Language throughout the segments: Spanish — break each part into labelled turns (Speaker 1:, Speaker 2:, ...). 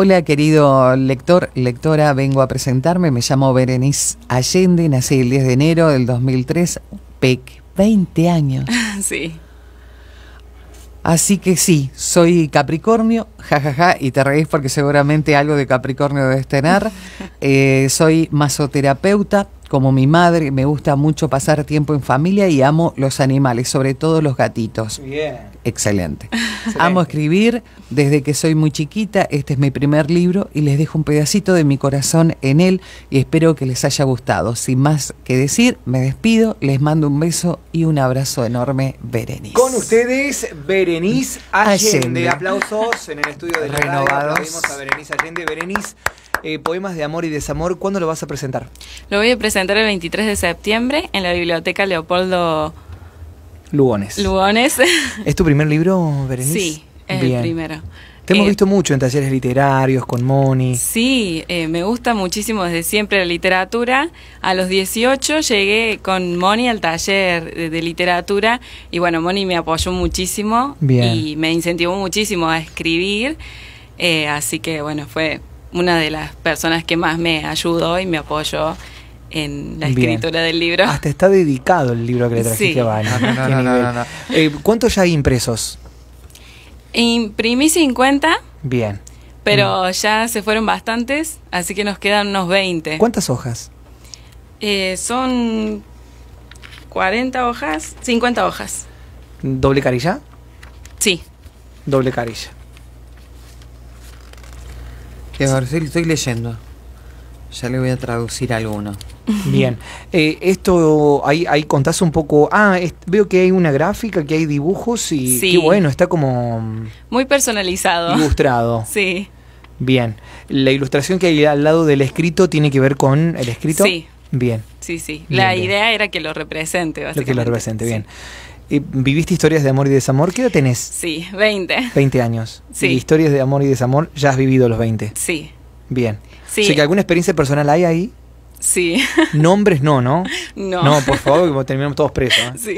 Speaker 1: Hola querido lector, lectora, vengo a presentarme, me llamo Berenice Allende, nací el 10 de enero del 2003, PEC, 20 años.
Speaker 2: Sí.
Speaker 1: Así que sí, soy Capricornio, jajaja, y te reís porque seguramente algo de Capricornio debes tener. Eh, soy masoterapeuta, como mi madre, me gusta mucho pasar tiempo en familia y amo los animales, sobre todo los gatitos. Bien. Excelente. Amo escribir desde que soy muy chiquita. Este es mi primer libro y les dejo un pedacito de mi corazón en él y espero que les haya gustado. Sin más que decir, me despido, les mando un beso y un abrazo enorme, Berenice.
Speaker 3: Con ustedes, Berenice Allende. Aplausos en el estudio de la Renovados. a Berenice Allende. Berenice, eh, Poemas de Amor y Desamor, ¿cuándo lo vas a presentar?
Speaker 2: Lo voy a presentar presentar el 23 de septiembre en la Biblioteca Leopoldo Lugones.
Speaker 3: ¿Es tu primer libro, Berenice? Sí, es el primero. Te hemos eh, visto mucho en talleres literarios, con Moni.
Speaker 2: Sí, eh, me gusta muchísimo desde siempre la literatura. A los 18 llegué con Moni al taller de, literatura y bueno, Moni me apoyó muchísimo y me incentivó muchísimo a escribir. Eh, así que bueno, fue una de las personas que más me ayudó y me apoyó en la escritura del libro. Hasta
Speaker 3: ah, está dedicado el libro que le trajiste a eh, ¿Cuántos ya hay impresos?
Speaker 2: Imprimí 50. Bien. Pero mm. ya se fueron bastantes, así que nos quedan unos 20. ¿Cuántas hojas? Eh, son 40 hojas, 50 hojas.
Speaker 3: ¿Doble carilla? Sí. Doble carilla. A estoy leyendo. Ya le voy a traducir alguno. Bien, eh, esto ahí, ahí contás un poco, ah, veo que hay una gráfica, que hay dibujos y qué bueno, está como...
Speaker 2: Muy personalizado.
Speaker 3: Ilustrado. Sí. Bien, la ilustración que hay al lado del escrito tiene que ver con el escrito. Sí.
Speaker 2: Bien. Sí, sí. La idea era que lo represente, básicamente. que lo represente, bien.
Speaker 3: Eh, ¿Viviste historias de amor y desamor? ¿Qué edad tenés? Sí, 20. 20 años. Sí. historias de amor y desamor ya has vivido los 20. Sí. Bien. Sí. que alguna experiencia personal hay ahí.
Speaker 2: Sí.
Speaker 3: Nombres no, ¿no? No. No, por favor, que terminamos todos presos. ¿eh? Sí.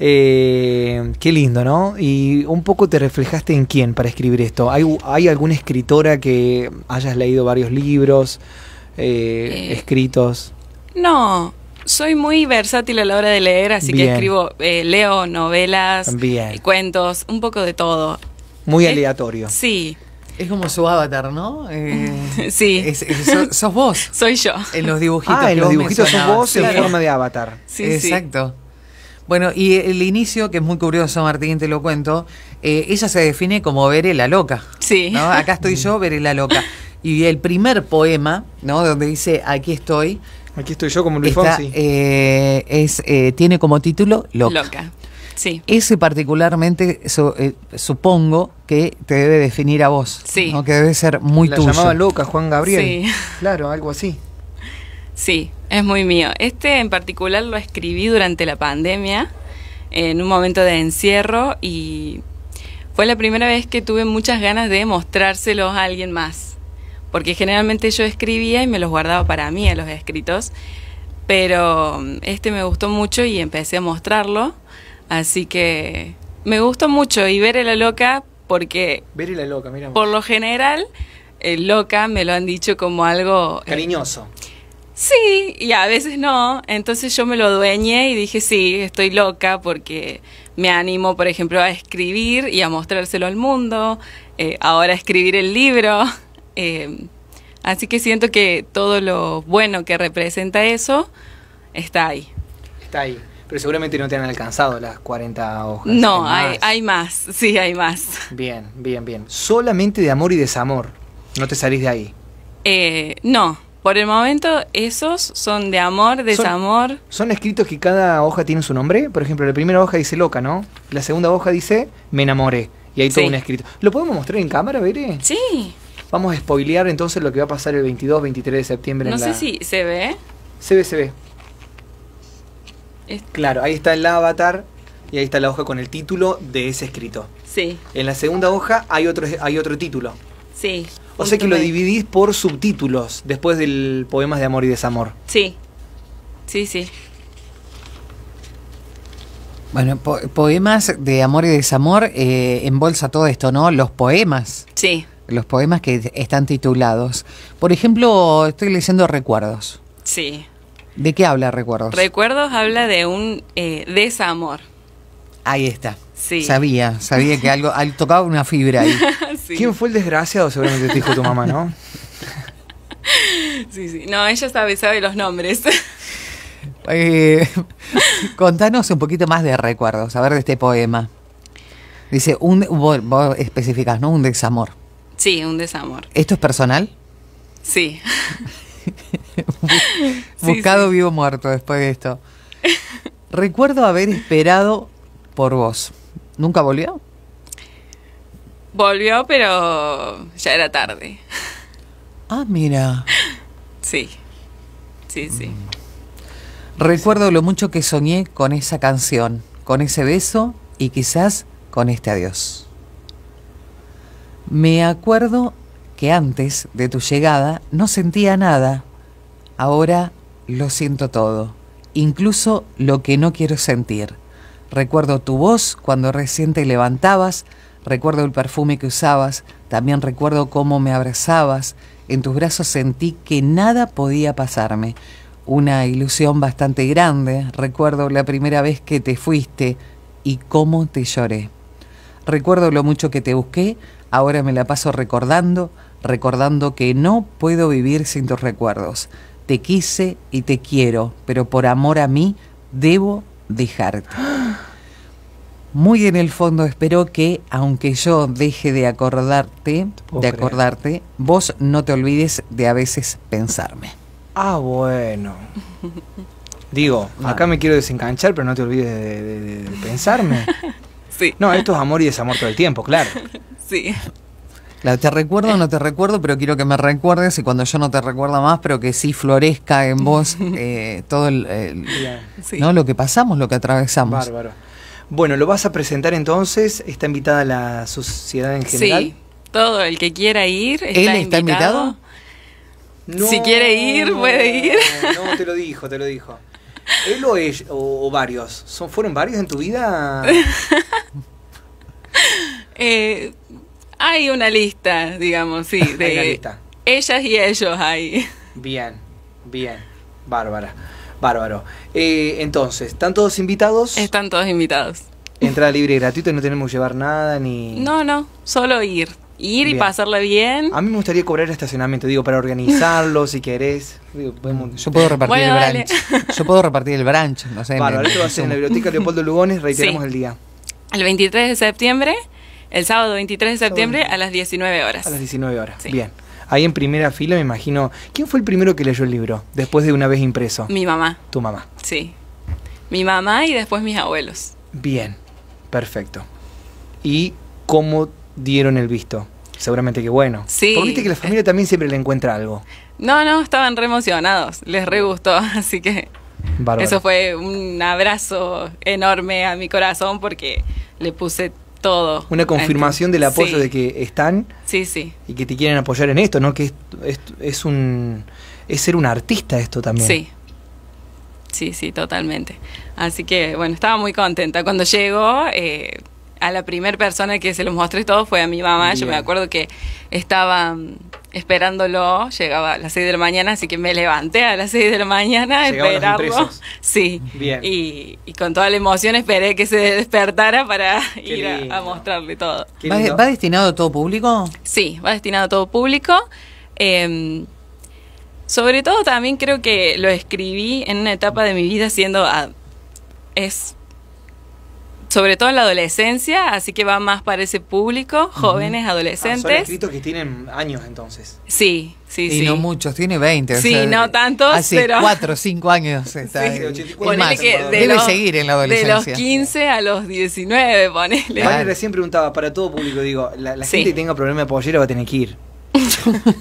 Speaker 3: Eh, qué lindo, ¿no? Y un poco te reflejaste en quién para escribir esto. ¿Hay, alguna escritora que hayas leído varios libros, eh, escritos?
Speaker 2: No, soy muy versátil a la hora de leer, así que escribo, leo novelas, cuentos, un poco de todo.
Speaker 3: Muy aleatorio. Sí.
Speaker 2: Es como su avatar, ¿no? Eh, sí. sos, vos. Soy yo. En los dibujitos. Ah, en los dibujitos
Speaker 3: sos vos en forma de avatar.
Speaker 1: Sí, Exacto. Bueno, y el inicio, que es muy curioso, Martín, te lo cuento, eh, ella se define como Veré la loca. Sí. Acá estoy yo, Veré la loca. Y el primer poema, ¿no? Donde dice, aquí estoy. Aquí estoy yo
Speaker 3: como Luis Fonsi.
Speaker 1: Eh, es, tiene como título Loca. Loca. Sí. Ese particularmente, eh, supongo que te debe definir a vos. Que debe ser muy La llamaba loca Juan Gabriel.
Speaker 2: Claro, algo así. Sí, es muy mío. Este en particular lo escribí durante la pandemia, en un momento de encierro y fue la primera vez que tuve muchas ganas de mostrárselo a alguien más. Porque generalmente yo escribía y me los guardaba para mí, a los escritos. Pero este me gustó mucho y empecé a mostrarlo Así que me gustó mucho y ver a la loca porque... Ver a loca, mira. Por lo general, loca me lo han dicho como algo... Eh, Cariñoso. sí, y a veces no. Entonces yo me lo dueñé y dije, sí, estoy loca porque me animo, por ejemplo, a escribir y a mostrárselo al mundo. Eh, ahora a escribir el libro. Em, así que siento que todo lo bueno que representa eso está ahí. Está ahí. Pero
Speaker 3: seguramente no te han
Speaker 2: alcanzado las
Speaker 3: 40 hojas. No, hay,
Speaker 2: hay más. sí, hay más.
Speaker 3: Bien, bien, bien. Solamente de amor y desamor. No te salís de ahí.
Speaker 2: Eh, no, por el momento esos son de amor, desamor.
Speaker 3: Son, escritos que cada hoja tiene su nombre. Por ejemplo, la primera hoja dice loca, ¿no? La segunda hoja dice me enamoré. Y hay todo un escrito. ¿Lo podemos mostrar en cámara, Bere? Sí. Vamos a spoilear entonces lo que va a pasar el 22, 23 de septiembre. No sé
Speaker 2: si se ve.
Speaker 3: Se ve, se ve. Este. Claro, ahí está el avatar y ahí está la hoja con el título de ese escrito. Sí. En la segunda hoja hay otro, hay otro título.
Speaker 2: Sí. O sea que lo
Speaker 3: dividís por subtítulos después del poemas de amor y desamor.
Speaker 2: Sí. Sí, sí.
Speaker 3: Bueno, poemas
Speaker 1: de amor y desamor eh, embolsa todo esto, ¿no? Los poemas. Sí. Los poemas que están titulados. Por ejemplo, estoy leyendo Recuerdos. Sí. ¿De qué habla Recuerdos?
Speaker 2: Recuerdos habla de un eh, desamor. Ahí está. Sí.
Speaker 1: Sabía, sabía que algo, tocaba una fibra ahí. ¿Quién fue el desgraciado? Seguramente te dijo tu mamá, ¿no?
Speaker 2: sí, sí. No, ella sabe, sabe los nombres.
Speaker 1: Eh, contanos un poquito más de recuerdos, a ver de este poema. Dice, un, vos, ¿no? Un desamor.
Speaker 2: Sí, un desamor.
Speaker 1: ¿Esto es personal?
Speaker 2: Sí. Buscado
Speaker 1: vivo muerto después de esto. Recuerdo haber esperado por vos. ¿Nunca volvió?
Speaker 2: Volvió, pero ya era tarde.
Speaker 1: Ah, mira.
Speaker 2: Sí. Sí, sí. Mm.
Speaker 1: Recuerdo lo mucho que soñé con esa canción, con ese beso y quizás con este adiós. Me acuerdo que antes de tu llegada no sentía nada. Ahora lo siento todo, incluso lo que no quiero sentir. Recuerdo tu voz cuando recién te levantabas, recuerdo el perfume que usabas, también recuerdo cómo me abrazabas. En tus brazos sentí que nada podía pasarme. Una ilusión bastante grande. Recuerdo la primera vez que te fuiste y cómo te lloré. Recuerdo lo mucho que te busqué, ahora me la paso recordando recordando que no puedo vivir sin tus recuerdos. Te quise y te quiero, pero por amor a mí debo dejarte. Muy en el fondo espero que, aunque yo deje de acordarte, de acordarte, vos no te olvides de a veces pensarme.
Speaker 3: Ah, bueno. Digo, acá me quiero desenganchar, pero no te olvides de, pensarme. Sí. No, esto es amor y desamor todo el tiempo, claro. Sí te recuerdo o no te
Speaker 1: recuerdo, pero quiero que me recuerdes y cuando yo no te recuerda más, pero que sí florezca en vos eh,
Speaker 3: todo el, ¿no? lo que pasamos, lo que atravesamos. Bárbaro. Bueno, lo vas a presentar entonces, está invitada la sociedad en general. Sí,
Speaker 2: todo el que quiera ir está ¿Él está invitado. si quiere ir, puede ir. No, te lo dijo,
Speaker 3: te lo dijo. ¿Él o, o, varios? ¿Son, ¿Fueron varios en tu vida?
Speaker 2: eh, hay una lista, digamos, sí. De Ellas y ellos ahí.
Speaker 3: Bien, bien. Bárbara. Bárbaro. Eh, entonces, ¿están todos invitados? Están todos invitados. Entrada libre y gratuita, no tenemos que llevar nada ni. No,
Speaker 2: no, solo ir. Ir y pasarle bien. A mí
Speaker 3: me gustaría cobrar el estacionamiento, digo, para organizarlo, si querés. Yo puedo repartir el branch. Yo puedo repartir el branch, no sé. Bárbaro, va a en la biblioteca Leopoldo Lugones, reiteramos el día.
Speaker 2: El 23 de septiembre el sábado 23 de septiembre a las 19 horas. A las
Speaker 3: 19 horas, bien. Ahí en primera fila, me imagino. ¿Quién fue el primero que leyó el libro después de una vez impreso? Mi mamá. Tu mamá.
Speaker 2: Sí. Mi mamá y después mis abuelos.
Speaker 3: Bien, perfecto. ¿Y cómo dieron el visto? Seguramente que bueno. Sí. Porque viste que la familia también siempre le encuentra algo.
Speaker 2: No, no, estaban re emocionados. Les re gustó, así que. Bárbaro. Eso fue un abrazo enorme a mi corazón porque le puse todo. Una confirmación del apoyo de
Speaker 3: que están sí, sí. y que te quieren apoyar en esto, ¿no? Que es, un es ser un artista esto también. Sí.
Speaker 2: Sí, sí, totalmente. Así que, bueno, estaba muy contenta. Cuando llegó, eh, a la primera persona que se lo mostré todo fue a mi mamá. Yo me acuerdo que estaba mm, esperándolo, llegaba a las 6 de la mañana, así que me levanté a las 6 de la mañana a esperarlo. sí. Bien. Y, con toda la emoción esperé que se despertara para ir a, mostrarle todo. ¿Va,
Speaker 1: destinado a todo público?
Speaker 2: Sí, va destinado a todo público. Em, sobre todo también creo que lo escribí en una etapa de mi vida siendo... es sobre todo en la adolescencia, así que va más para ese público, jóvenes, ah, adolescentes. son escritos
Speaker 3: que tienen años
Speaker 2: entonces. Sí, sí, sí. Y no
Speaker 1: muchos, tiene 20. Sí, no tantos, hace pero... 4 5 años
Speaker 3: debe los, seguir en la adolescencia. De los
Speaker 2: 15 a los 19, ponele. recién
Speaker 3: preguntaba, para todo público, digo, la, gente que tenga problema de pollera va a tener que ir.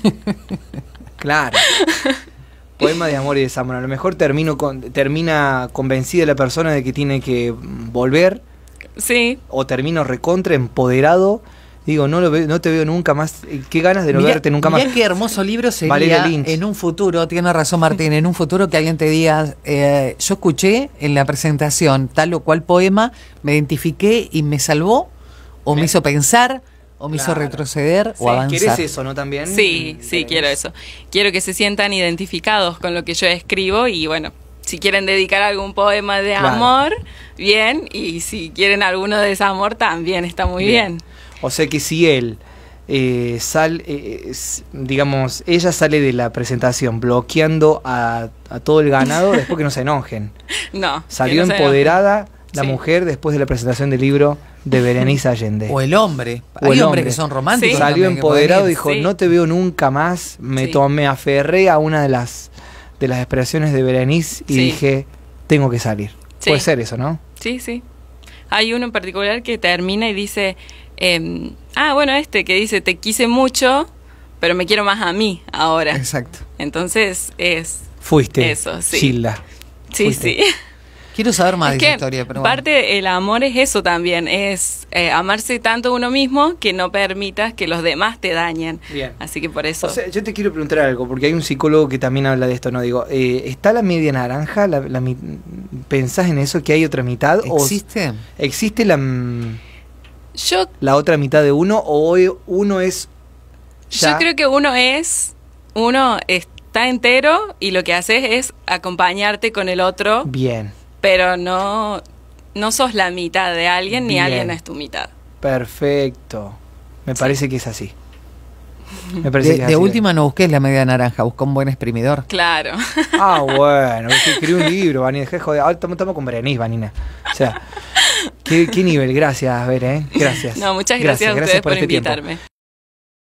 Speaker 3: claro. Poema de amor y desamor. A lo mejor termino con, termina convencida la persona de que tiene que volver Sí. O termino recontra empoderado. Digo, no, lo no te veo nunca más. Eh, qué ganas de no verte nunca más. qué
Speaker 1: hermoso libro sería en un futuro. Tiene razón Martín, en un futuro que alguien te diga, eh, yo escuché en la presentación tal o cual poema, me identifiqué y me salvó o me, hizo pensar o me hizo retroceder o avanzar. ¿Quieres eso,
Speaker 3: no también?
Speaker 2: Sí, sí, quiero eso. Quiero que se sientan identificados con lo que yo escribo y bueno, si quieren dedicar algún poema de amor, bien, y si quieren alguno de amor también está muy bien.
Speaker 3: O sea que si él eh, sale, eh, eh, digamos, ella sale de la presentación bloqueando a, todo el ganado después que no se enojen.
Speaker 2: No. Salió empoderada
Speaker 3: la mujer después de la presentación del libro de Berenice Allende. O el hombre. Hay el hombres que son románticos. Salió empoderado y dijo, no te veo nunca más. Me tomé, aferré a una de las de las expresiones de Berenice y dije, tengo que salir. Puede ser eso, ¿no?
Speaker 2: Sí, sí. Hay uno en particular que termina y dice, em, ah, bueno, este que dice, te quise mucho, pero me quiero más a mí ahora. Exacto. Entonces es... Fuiste. Eso, sí. Sí, sí.
Speaker 1: Quiero saber más de esa historia. Pero
Speaker 2: parte el amor es eso también, es eh, amarse tanto uno mismo que no permitas que los demás te dañen. Bien. Así que por eso.
Speaker 3: yo te quiero preguntar algo, porque hay un psicólogo que también habla de esto, ¿no? Digo, eh, ¿está la media naranja? ¿Pensás en eso, que hay otra mitad? ¿Existe? ¿Existe la, yo, la otra mitad de uno o hoy uno es... Yo creo
Speaker 2: que uno es... Uno está entero y lo que haces es acompañarte con el otro. Bien pero no, no sos la mitad de alguien ni alguien es tu mitad.
Speaker 3: Perfecto. Me parece que es así.
Speaker 2: de, última
Speaker 1: no busques la media naranja, busca un buen exprimidor.
Speaker 2: Claro. Ah, bueno, escribí
Speaker 3: un libro, Vanina. Dejé joder. Ahora estamos con Berenice, Vanina. O sea, qué, nivel. Gracias, Ver, ¿eh? Gracias. No, muchas gracias, a por, este invitarme.